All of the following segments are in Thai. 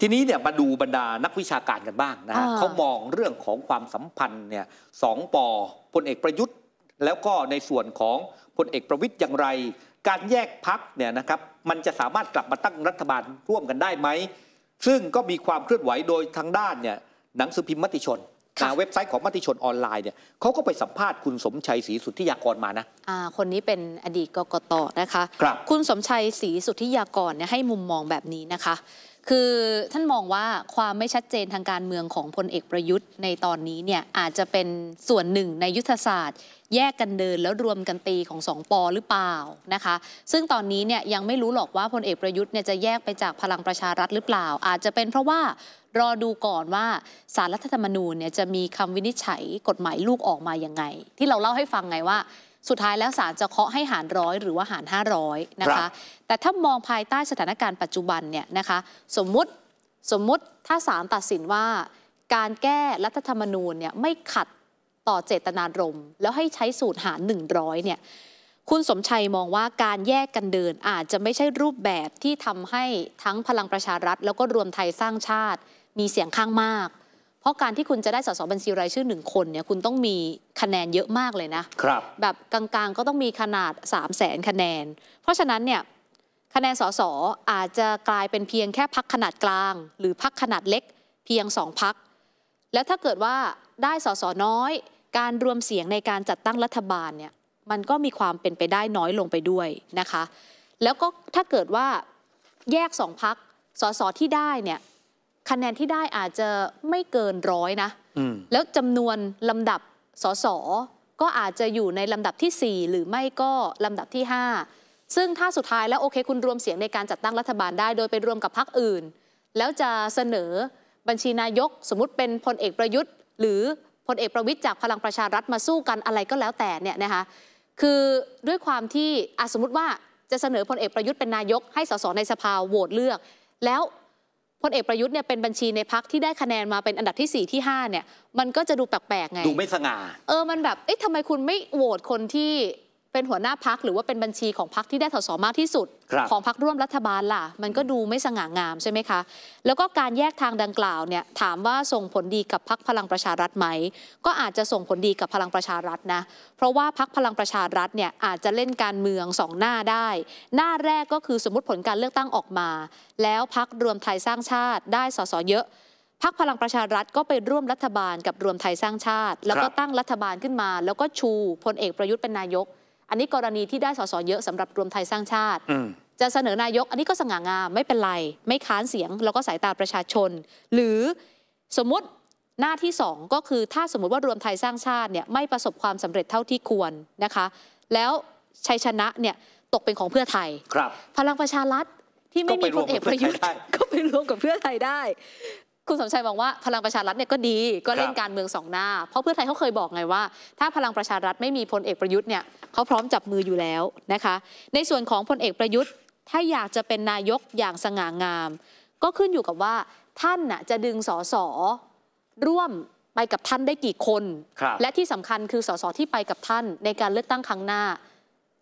ทีนี้เนี่ยมาดูบรรดานักวิชาการกันบ้างนะฮะเขามองเรื่องของความสัมพันธ์เนี่ยสองปอพลเอกประยุทธ์ แล้วก็ในส่วนของพลเอกประวิทย์อย่างไร การแยกพักเนี่ยนะครับ มันจะสามารถกลับมาตั้งรัฐบาลร่วมกันได้ไหม ซึ่งก็มีความเคลื่อนไหวโดยทางด้านเนี่ยหนังสือพิมพ์มติชนเว็บไซต์ของมติชนออนไลน์เนี่ยเขาก็ไปสัมภาษณ์คุณสมชัยศรีสุทธิยากรมานะ อ่า คนนี้เป็นอดีตกกตนะคะครับคุณสมชัยศรีสุทธิยากรเนี่ยให้มุมมองแบบนี้นะคะคือท่านมองว่าความไม่ชัดเจนทางการเมืองของพลเอกประยุทธ์ในตอนนี้เนี่ยอาจจะเป็นส่วนหนึ่งในยุทธศาสตร์ แยกกันเดินแล้วรวมกันตีของสองปอหรือเปล่านะคะซึ่งตอนนี้เนี่ยยังไม่รู้หรอกว่าพลเอกประยุทธ์เนี่ยจะแยกไปจากพลังประชารัฐหรือเปล่า อาจจะเป็นเพราะว่ารอดูก่อนว่าสารรัฐธรรมนูญเนี่ยจะมีคำวินิจฉัยกฎหมายลูกออกมาอย่างไง ที่เราเล่าให้ฟังไงว่าสุดท้ายแล้วศาลจะเคาะให้หารร้อยหรือว่าหาร500นะคะแต่ถ้ามองภายใต้สถานการณ์ปัจจุบันเนี่ยนะคะสมมุติสมมุติถ้าศาลตัดสินว่าการแก้รัฐธรรมนูญเนี่ยไม่ขัดต่อเจตนารมณ์แล้วให้ใช้สูตรหาร100เนี่ยคุณสมชัยมองว่าการแยกกันเดินอาจจะไม่ใช่รูปแบบที่ทำให้ทั้งพลังประชารัฐ แล้วก็รวมไทยสร้างชาติมีเสียงข้างมากเพราะการที่คุณจะได้สสบัญชีรายชื่อหนึ่งคนเนี่ยคุณต้องมีคะแนนเยอะมากเลยนะครับ แบบกลางๆก็ต้องมีขนาด3 0 0แสนคะแนน เพราะฉะนั้นเนี่ยคะแนนสสอาจจะกลายเป็นเพียงแค่พักขนาดกลาง หรือพักขนาดเล็ก เพียงสองพักแล้วถ้าเกิดว่าได้สสน้อยการรวมเสียงในการจัดตั้งรัฐบาลเนี่ยมันก็มีความเป็นไปได้น้อยลงไปด้วยนะคะ แล้วก็ถ้าเกิดว่าแยกสองพักสสที่ได้เนี่ยคะแนนที่ได้อาจจะไม่เกินร้อยนะแล้วจำนวนลำดับสสก็อาจจะอยู่ในลำดับที่4หรือไม่ก็ลำดับที่5ซึ่งถ้าสุดท้ายแล้วโอเค คุณรวมเสียงในการจัดตั้งรัฐบาลได้ โดยไปรวมกับพรรคอื่น แล้วจะเสนอบัญชีนายก สมมติเป็นพลเอกประยุทธ์ หรือพลเอกประวิทย์จากพลังประชารัฐมาสู้กันอะไรก็แล้วแต่เนี่ยนะคะคือด้วยความที่สมมติว่าจะเสนอพลเอกประยุทธ์เป็นนายกให้สสในสภาโหวตเลือกแล้วพลเอกประยุทธ์เนี่ยเป็นบัญชีในพักที่ได้คะแนนมาเป็นอันดับที่ 4 ที่ 5 เนี่ย มันก็จะดูแปลกๆไง ดูไม่สง่าเออ มันแบบเอ๊ะทำไมคุณไม่โหวตคนที่เป็นหัวหน้าพักหรือว่าเป็นบัญชีของพักที่ได้สสมากที่สุด ของพักร่วมรัฐบาลล่ะ มันก็ดูไม่สง่างามใช่ไหมคะแล้วก็การแยกทางดังกล่าวเนี่ยถามว่าส่งผลดีกับพักพลังประชารัฐไหมก็อาจจะส่งผลดีกับพลังประชารัฐนะเพราะว่าพักพลังประชารัฐเนี่ยอาจจะเล่นการเมืองสองหน้าได้ หน้าแรกก็คือสมมติผลการเลือกตั้งออกมา แล้วพักรวมไทยสร้างชาติได้สสเยอะพักพลังประชารัฐก็ไปร่วมรัฐบาลกับรวมไทยสร้างชาติ แล้วก็ตั้งรัฐบาลขึ้นมา แล้วก็ชูพลเอกประยุทธ์เป็นนายกอันนี้กรณีที่ได้สสเยอะสำหรับรวมไทยสร้างชาติจะเสนอนายกอันนี้ก็สง่างามไม่เป็นไร ไม่ค้านเสียงแล้วก็สายตาประชาชน หรือสมมติหน้าที่2ก็คือถ้าสมมติว่ารวมไทยสร้างชาติเนี่ยไม่ประสบความสำเร็จเท่าที่ควรนะคะแล้วชัยชนะเนี่ยตกเป็นของเพื่อไทยครับ พลังประชารัฐที่ไม่มีพลเอกประยุทธ์ก็ไปรวมกับเพื่อไทยได้คุณสมชัยมองว่าพลังประชารัฐเนี่ยก็ดีก็เล่นการเมืองสองหน้าเพราะเพื่อไทยเขาเคยบอกไงว่า ถ้าพลังประชารัฐไม่มีพลเอกประยุทธ์เนี่ยเขาพร้อมจับมืออยู่แล้วนะคะ ในส่วนของพลเอกประยุทธ์ถ้าอยากจะเป็นนายกอย่างสง่างาม ก็ขึ้นอยู่กับว่าท่านน่ะจะดึงสสร่วมไปกับท่านได้กี่คนคและที่สำคัญคือสสที่ไปกับท่านในการเลือกตั้งครั้งหน้า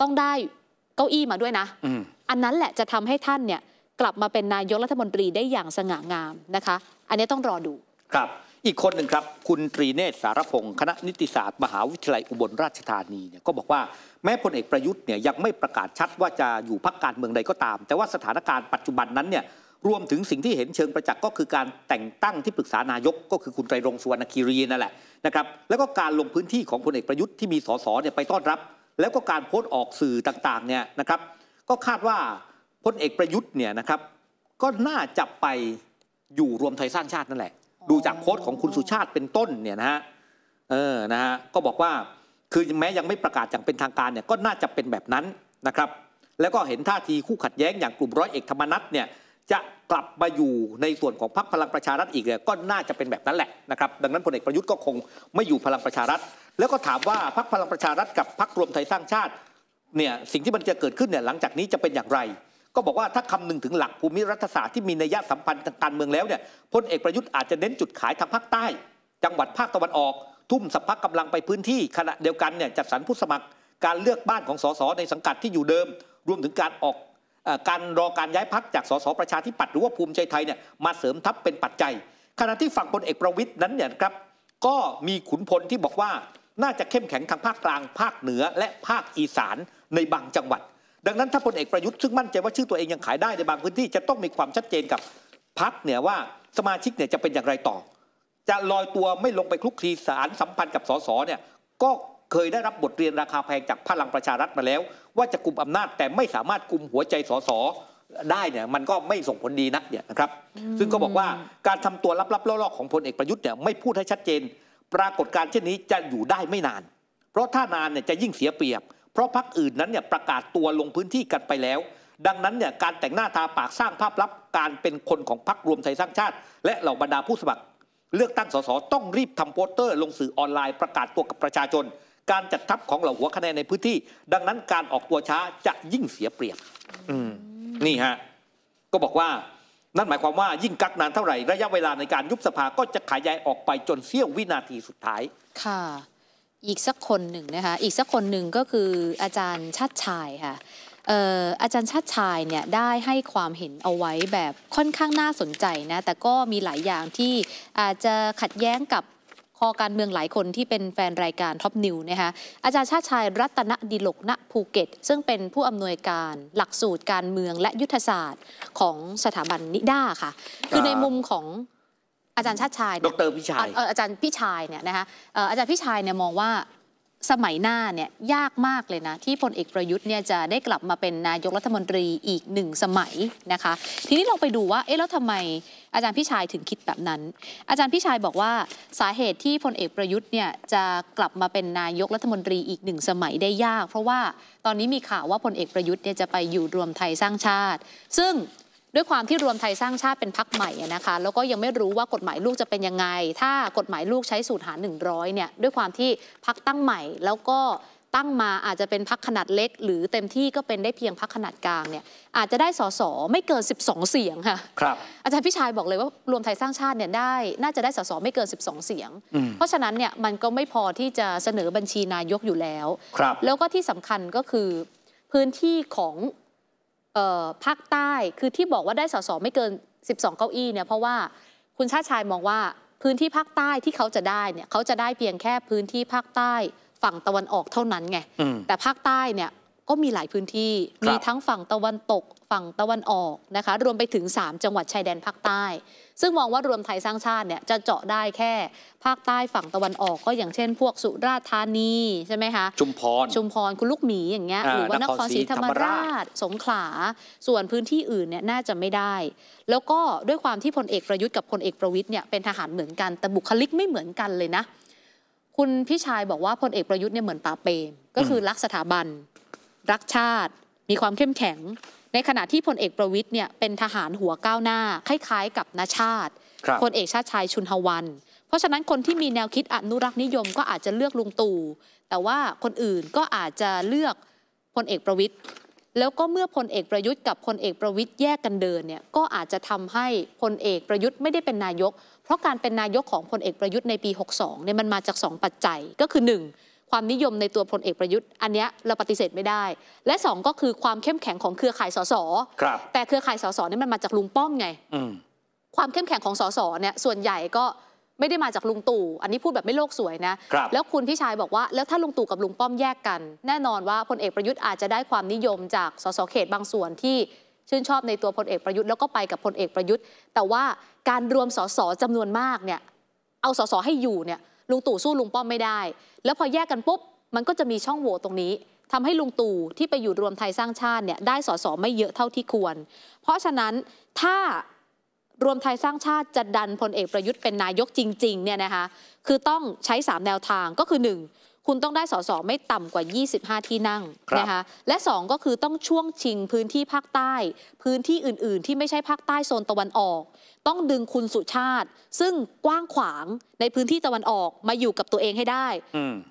ต้องได้เก้าอี้มาด้วยนะออันนั้นแหละจะทำให้ท่านเนี่ยกลับมาเป็นนายกรัฐมนตรีได้อย่างสง่างามนะคะ อันนี้ต้องรอดู ครับ อีกคนหนึ่งครับคุณตรีเนศสารพงศ์คณะนิติศาสตร์ มหาวิทยาลัยอุบลราชธานีเนี่ยก็บอกว่าแม้พลเอกประยุทธ์เนี่ยยังไม่ประกาศชัดว่าจะอยู่พักการเมืองใดก็ตาม แต่ว่าสถานการณ์ปัจจุบันนั้นเนี่ยรวมถึงสิ่งที่เห็นเชิงประจักษ์ก็คือการแต่งตั้งที่ปรึกษานายกก็คือคุณไตรรงสุวรรณคีรีนั่นแหละนะครับ แล้วก็การลงพื้นที่ของพลเอกประยุทธ์ที่มีสสเนี่ยไปต้อนรับ แล้วก็การโพสต์ออกสื่อต่างๆเนี่ยนะครับ ก็คาดว่าพลเอกประยุทธ์เนี่ยนะครับก็น่าจะไปอยู่รวมไทยสร้างชาตินั่นแหละ ดูจากโพสต์ของคุณสุชาติเป็นต้นเนี่ยนะฮะเออนะฮะก็บอกว่าคือแม้ยังไม่ประกาศอย่างเป็นทางการเนี่ยก็น่าจะเป็นแบบนั้นนะครับแล้วก็เห็นท่าทีคู่ขัดแย้งอย่างกลุ่มร้อยเอกธรรมนัฐเนี่ยจะกลับมาอยู่ในส่วนของพรรคพลังประชารัฐอีกเลยก็น่าจะเป็นแบบนั้นแหละนะครับดังนั้นพลเอกประยุทธ์ก็คงไม่อยู่พลังประชารัฐ แล้วก็ถามว่าพรรคพลังประชารัฐกับพรรครวมไทยสร้างชาติเนี่ยสิ่งที่มันจะเกิดขึ้นเนี่ยหลังจากนี้จะเป็นอย่างไรก็บอกว่าถ้าคำหนึงถึงหลักภูมิรัฐศาสตร์ที่มีนัยสัมพันธ์ทางการเมืองแล้วเนี่ยพลเอกประยุทธ์อาจจะเน้นจุดขายทางภาคใต้จังหวัดภาคตะวันออก ทุ่มสัพพะกำลังไปพื้นที่ ขณะเดียวกันเนี่ยจัดสรรผู้สมัคร การเลือกบ้านของสสในสังกัดที่อยู่เดิมรวมถึงการออกการรอการย้ายพักจากสสประชาธิปัตย์หรือว่าภูมิใจไทยเนี่ยมาเสริมทัพเป็นปัจจัย ขณะที่ฝั่งพลเอกประวิทย์นั้นเนี่ยครับก็มีขุนพลที่บอกว่าน่าจะเข้มแข็งทางภาคกลางภาคเหนือ และภาคอีสานในบางจังหวัดดังนั้นถ้าพลเอกประยุทธ์ซึ่งมั่นใจว่าชื่อตัวเองยังขายได้ในบางพื้นที่จะต้องมีความชัดเจนกับพักเนี่ยว่าสมาชิกเนี่ยจะเป็นอย่างไรต่อ จะลอยตัวไม่ลงไปคลุกคลีสารสัมพันธ์กับสสเนี่ยก็เคยได้รับบทเรียนราคาแพงจากพลังประชารัฐมาแล้ว ว่าจะกลุ่มอำนาจแต่ไม่สามารถกลุ่มหัวใจสสได้เนี่ยมันก็ไม่ส่งผลดีนักเนี่ยนะครับซึ่งก็บอกว่าการทำตัวลับๆล่อๆของพลเอกประยุทธ์เนี่ยไม่พูดให้ชัดเจน ปรากฏการเช่นนี้จะอยู่ได้ไม่นาน เพราะถ้านานเนี่ยจะยิ่งเสียเปรียบราะพรรคอื่นนั้นเนี่ยประกาศตัวลงพื้นที่กันไปแล้ว ดังนั้นเนี่ยการแต่งหน้าทาปากสร้างภาพลับการเป็นคนของพรรครวมไทยสร้างชาติ และเหล่าบรรดาผู้สมัคร เลือกตั้งสสต้องรีบทำโปสเตอร์ ลงสื่อออนไลน์ประกาศตัวกับประชาชน การจัดทัพของเหล่าหัวคะแนนในพื้นที่ ดังนั้น การออกตัวช้าจะยิ่งเสียเปรียบนี่ฮะก็บอกว่านั่นหมายความว่ายิ่งกักนานเท่าไหร่ระยะเวลาในการยุบสภาก็จะขายายออกไปจนเสี้ยววินาทีสุดท้าย ค่ะอีกสักคนหนึ่งนะคะ อีกสักคนหนึ่งก็คืออาจารย์ชาติชายค่ะอาจารย์ชาติชายเนี่ยได้ให้ความเห็นเอาไว้แบบค่อนข้างน่าสนใจนะ แต่ก็มีหลายอย่างที่อาจจะขัดแย้งกับคอการเมืองหลายคนที่เป็นแฟนรายการท็อปนิวนะคะ อาจารย์ชาติชาย รัตนดิลกณภูเก็ต ซึ่งเป็นผู้อำนวยการหลักสูตรการเมืองและยุทธศาสตร์ของสถาบันนิด้าค่ะ คือในมุมของอาจารย์ชาติชาย ดรพิชาย อาจารย์พิชายเนี่ยนะคะอาจารย์พิชายเนี่ยมองว่าสมัยหน้าเนี่ยยากมากเลยนะที่พลเอกประยุทธ์เนี่ยจะได้กลับมาเป็นนายกรัฐมนตรีอีกหนึ่งสมัยนะคะทีนี้ลองไปดูว่าเอ๊ะแล้วทำไม อาจารย์พี่ชายถึงคิดแบบนั้น อาจารย์พี่ชายบอกว่าสาเหตุที่พลเอกประยุทธ์เนี่ยจะกลับมาเป็นนายกรัฐมนตรีอีกหนึ่งสมัยได้ยาก เพราะว่าตอนนี้มีข่าวว่าพลเอกประยุทธ์เนี่ยจะไปอยู่รวมไทยสร้างชาติ ซึ่งด้วยความที่รวมไทยสร้างชาติเป็นพักใหม่นะคะแล้วก็ยังไม่รู้ว่ากฎหมายลูกจะเป็นยังไง ถ้ากฎหมายลูกใช้สูตรหาร100เนี่ยด้วยความที่พักตั้งใหม่ แล้วก็ตั้งมาอาจจะเป็นพักขนาดเล็กหรือเต็มที่ก็เป็นได้เพียงพักขนาดกลางเนี่ยอาจจะได้สสไม่เกิน 12 เสียงค่ะครับอาจารย์พิชายบอกเลยว่ารวมไทยสร้างชาติเนี่ยได้ น่าจะได้สสไม่เกิน 12 เสียง เพราะฉะนั้นเนี่ยมันก็ไม่พอที่จะเสนอบัญชีนายกอยู่แล้วครับแล้วก็ที่สำคัญก็คือพื้นที่ของภาคใต้คือที่บอกว่าได้สสไม่เกิน 12 เก้าอี้เนี่ยเพราะว่าคุณชาติชายมองว่าพื้นที่ภาคใต้ที่เขาจะได้เนี่ยเขาจะได้เพียงแค่พื้นที่ภาคใต้ฝั่งตะวันออกเท่านั้นไงแต่ภาคใต้เนี่ยก็มีหลายพื้นที่ มีทั้งฝั่งตะวันตก ฝั่งตะวันออกนะคะ รวมไปถึง 3 จังหวัดชายแดนภาคใต้ ซึ่งมองว่ารวมไทยสร้างชาติเนี่ยจะเจาะได้แค่ ภาคใต้ฝั่งตะวันออกก็อย่างเช่นพวกสุราษฎร์ธานี ใช่ไหมคะชุมพรชุมพรคุณลูกหมีอย่างเงี้ย หรือว่านครศรีธรรมราช สงขลา ส่วนพื้นที่อื่นเนี่ยน่าจะไม่ได้ แล้วก็ด้วยความที่พลเอกประยุทธ์กับพลเอกประวิทย์เนี่ยเป็นทหารเหมือนกัน แต่บุคลิกไม่เหมือนกันเลยนะ คุณพี่ชายบอกว่าพลเอกประยุทธ์เนี่ยเหมือนป่าเปรมก็คือรักสถาบันรักชาติมีความเข้มแข็ง ในขณะที่พลเอกประวิทย์เนี่ยเป็นทหารหัวก้าวหน้าคล้ายๆ กับนาชาติพลเอกชาติชายชุนหวัน เพราะฉะนั้นคนที่มีแนวคิดอนุรักษ์นิยมก็อาจจะเลือกลุงตู่แต่ว่าคนอื่นก็อาจจะเลือกพลเอกประวิทย์แล้วก็เมื่อพลเอกประยุทธ์กับพลเอกประวิทย์แยกกันเดินเนี่ยก็อาจจะทำให้พลเอกประยุทธ์ไม่ได้เป็นนายก เพราะการเป็นนายกของพลเอกประยุทธ์ในปี62เนี่ยมันมาจาก 2 ปัจจัยก็คือ 1ความนิยมในตัวพลเอกประยุทธ์อันนี้เราปฏิเสธไม่ได้ และ 2 ก็คือความเข้มแข็งของเครือข่ายสส ครับ แต่เครือข่ายสสนี่มันมาจากลุงป้อมไงความเข้มแข็งของสส เนี่ยส่วนใหญ่ก็ไม่ได้มาจากลุงตู่อันนี้พูดแบบไม่โลกสวยนะครับแล้วคุณพี่ชายบอกว่าแล้วถ้าลุงตู่กับลุงป้อมแยกกัน แน่นอนว่าพลเอกประยุทธ์อาจจะได้ความนิยมจากสส เขตบางส่วนที่ชื่นชอบในตัวพลเอกประยุทธ์แล้วก็ไปกับพลเอกประยุทธ์ แต่ว่าการรวมสสจำนวนมากเนี่ยเอาสส ให้อยู่เนี่ยลุงตู่สู้ลุงป้อมไม่ได้ แล้วพอแยกกันปุ๊บ มันก็จะมีช่องโหว่ตรงนี้ ทำให้ลุงตู่ที่ไปอยู่รวมไทยสร้างชาติเนี่ยได้สสไม่เยอะเท่าที่ควร เพราะฉะนั้นถ้ารวมไทยสร้างชาติจะดันพลเอกประยุทธ์เป็นนายกจริงๆเนี่ยนะคะ คือต้องใช้3แนวทางก็คือ 1คุณต้องได้สสไม่ต่ำกว่า 25 ที่นั่งนะคะ และ 2 ก็คือต้องช่วงชิงพื้นที่ภาคใต้ พื้นที่อื่น ๆ ที่ไม่ใช่ภาคใต้โซนตะวันออก ต้องดึงคุณสุชาติ ซึ่งกว้างขวางในพื้นที่ตะวันออกมาอยู่กับตัวเองให้ได้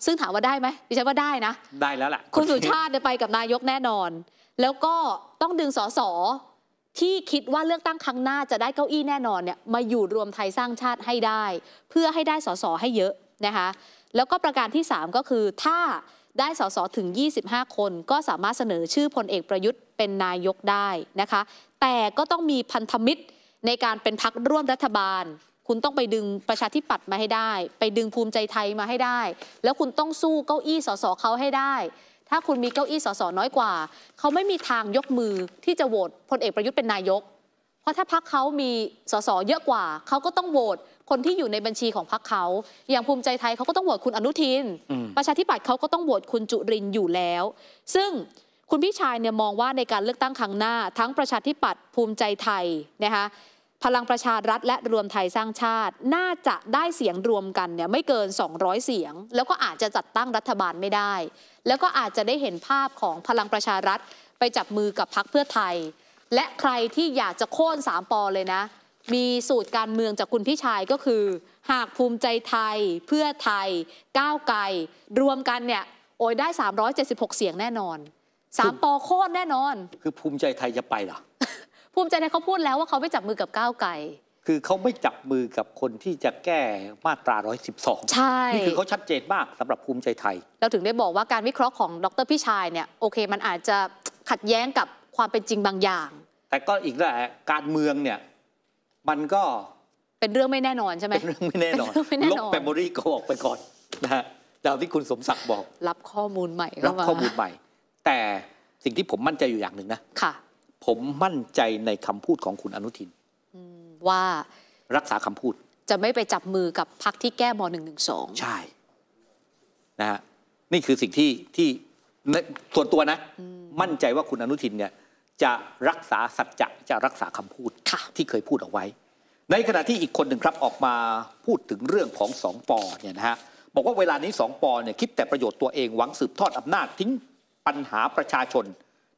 ซึ่งถามว่าได้ไหมดิฉันว่าได้นะ ได้แล้วแหละคุณสุชาติไปกับนายกแน่นอน แล้วก็ต้องดึงสสที่คิดว่าเลือกตั้งครั้งหน้าจะได้เก้าอี้แน่นอนเนี่ยมาอยู่รวมไทยสร้างชาติให้ได้ เพื่อให้ได้สสให้เยอะนะคะแล้วก็ประการที่ 3 ก็คือ ถ้าได้สสถึง 25 คน ก็สามารถเสนอชื่อพลเอกประยุทธ์เป็นนายกได้นะคะ แต่ก็ต้องมีพันธมิตรในการเป็นพักร่วมรัฐบาล คุณต้องไปดึงประชาธิปัตย์มาให้ได้ ไปดึงภูมิใจไทยมาให้ได้ แล้วคุณต้องสู้เก้าอี้สสเขาให้ได้ ถ้าคุณมีเก้าอี้สสน้อยกว่าเขาไม่มีทางยกมือที่จะโหวตพลเอกประยุทธ์เป็นนายก เพราะถ้าพักเขามีสสเยอะกว่าเขาก็ต้องโหวตคนที่อยู่ในบัญชีของพรรคเขาอย่างภูมิใจไทยเขาก็ต้องโหวตคุณอนุทิน ประชาธิปัตย์เขาก็ต้องโหวตคุณจุรินอยู่แล้ว ซึ่งคุณพี่ชายเนี่ยมองว่าในการเลือกตั้งครั้งหน้า ทั้งประชาธิปัตย์ภูมิใจไทยนะคะพลังประชารัฐและรวมไทยสร้างชาติน่าจะได้เสียงรวมกันเนี่ยไม่เกิน 200 เสียงแล้วก็อาจจะจัดตั้งรัฐบาลไม่ได้ แล้วก็อาจจะได้เห็นภาพของพลังประชารัฐไปจับมือกับพรรคเพื่อไทย และใครที่อยากจะโค่นสามปอเลยนะมีสูตรการเมืองจากคุณพี่ชายก็คือหากภูมิใจไทยเพื่อไทยก้าวไกลรวมกันเนี่ย โอยได้ 376 เสียงแน่นอนสามปอโคตรแน่นอน คือภูมิใจไทยจะไปเหรอภูมิใจไทยเขาพูดแล้วว่าเขาไม่จับมือกับก้าวไกลคือเขาไม่จับมือกับคนที่จะแก้มาตรา112ใช่นี่คือเขาชัดเจนมากสำหรับภูมิใจไทยเราถึงได้บอกว่าการวิเคราะห์ของดรพี่ชายเนี่ยโอเค มันอาจจะขัดแย้งกับความเป็นจริงบางอย่าง แต่ก็อีกแหละการเมืองเนี่ยมันก็เป็นเรื่องไม่แน่นอนใช่ไหมเป็นเรื่องไม่แน่นอนลบเมมโมรี่ก็ออกไปก่อนนะฮะตาวที่คุณสมศักดิ์บอก รับข้อมูลใหม่รับข้อมูลใหม่ แต่สิ่งที่ผมมั่นใจอยู่อย่างหนึ่งนะค่ะ ผมมั่นใจในคำพูดของคุณอนุทินว่ารักษาคำพูด จะไม่ไปจับมือกับพรรคที่แก้ม1องใช่นะฮะนี่คือสิ่งที่ที่ส่วนตัวนะมั่นใจว่าคุณอนุทินเนี่ยจะรักษาสัจจะจะรักษาคำพูดที่เคยพูดเอาไว้ ในขณะที่อีกคนหนึ่งครับออกมาพูดถึงเรื่องของสองปอเนี่ยนะฮะบอกว่าเวลานี้สองปอเนี่ยคิดแต่ประโยชน์ตัวเองหวังสืบทอดอำนาจทิ้งปัญหาประชาชน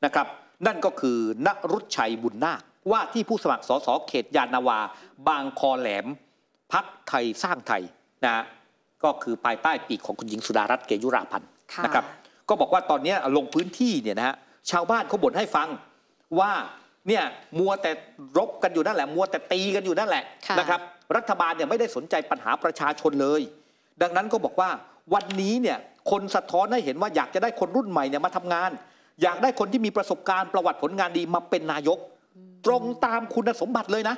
นะครับนั่นก็คือนรุชัยบุญนาคว่าที่ผู้สมัครสสเขตยานาวา บางคอแหลมพักไทยสร้างไทยนะฮะก็คือภายใต้ปีกของคุณหญิงสุดารัตน์เกยุราพันธ์นะครับก็บอกว่าตอนนี้ลงพื้นที่เนี่ยนะฮะชาวบ้านเขาบ่นให้ฟังว่าเนี่ยมัวแต่รบกันอยู่นั่นแหละ มัวแต่ตีกันอยู่นั่นแหละนะครับรัฐบาลเนี่ยไม่ได้สนใจปัญหาประชาชนเลย ดังนั้นก็บอกว่าวันนี้เนี่ยคนสะท้อนให้เห็นว่าอยากจะได้คนรุ่นใหม่เนี่ยมาทำงาน อยากได้คนที่มีประสบการณ์ประวัติผลงานดีมาเป็นนายกตรงตามคุณสมบัติเลยนะ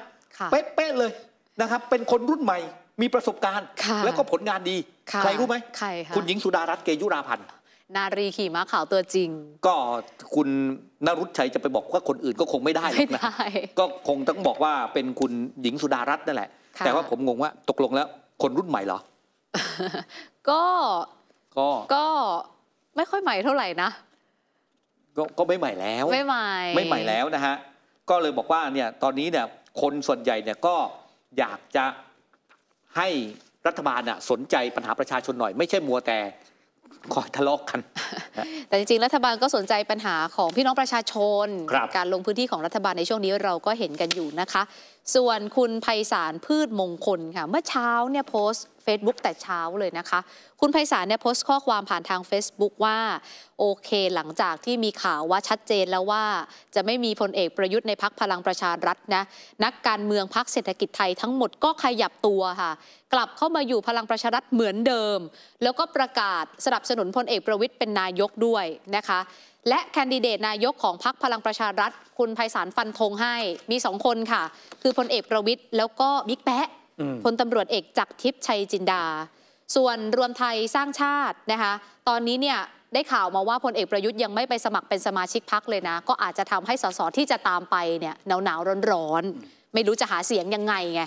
เป๊ะๆเลยนะครับ เป็นคนรุ่นใหม่มีประสบการณ์ แล้วก็ผลงานดีใครรู้ไหมคคุณหญิงสุดารัตน์เกยุราพันธ์นารีขี่ม้าขาวตัวจริง ก็คุณนรุชชัยจะไปบอกว่าคนอื่นก็คงไม่ได้หรอกนะก็คงต้องบอกว่าเป็นคุณหญิงสุดารัตน์นั่นแหละ แต่ว่าผมงงว่า ตกลงแล้ว คนรุ่นใหม่เหรอก็ก็ก็ไม่ค่อยใหม่เท่าไหร่นะก็ก็ไม่ใหม่แล้วไม่ใหม่ไม่ใหม่แล้วนะฮะก็เลยบอกว่าเนี่ยตอนนี้เนี่ยคนส่วนใหญ่เนี่ยก็อยากจะให้รัฐบาลน่ะสนใจปัญหาประชาชนหน่อย ไม่ใช่มัวแต่คอยทะเลาะกัน แต่จริงๆ รัฐบาลก็สนใจปัญหาของพี่น้องประชาชน การลงพื้นที่ของรัฐบาลในช่วงนี้เราก็เห็นกันอยู่นะคะส่วนคุณไพศาลพืชมงคลค่ะเมื่อเช้าเนี่ยโพสต์ Facebook แต่เช้าเลยนะคะ คุณไพศาลเนี่ยโพสต์ข้อความผ่านทาง Facebook ว่าโอเค หลังจากที่มีข่าวว่าชัดเจนแล้วว่าจะไม่มีพลเอกประยุทธ์ในพักพลังประชารัฐนะนักการเมืองพักเศรษฐกิจไทยทั้งหมดก็ขยับตัวค่ะ กลับเข้ามาอยู่พลังประชารัฐเหมือนเดิม แล้วก็ประกาศสนับสนุนพลเอกประวิทย์เป็นนายกด้วยนะคะและแคนดิเดตนายกของพรรคพลังประชารัฐ คุณไพศาลฟันธงให้มีสองคนค่ะ คือพลเอกประวิทย์แล้วก็บิ๊กแปะพลตำรวจเอกจักรทิพย์ชัยจินดา ส่วนรวมไทยสร้างชาตินะคะตอนนี้เนี่ยได้ข่าวมาว่าพลเอกประยุทธ์ยังไม่ไปสมัครเป็นสมาชิกพักเลยนะก็อาจจะทำให้สสที่จะตามไปเนี่ยหนาวๆร้อนๆไม่รู้จะหาเสียงยังไงไง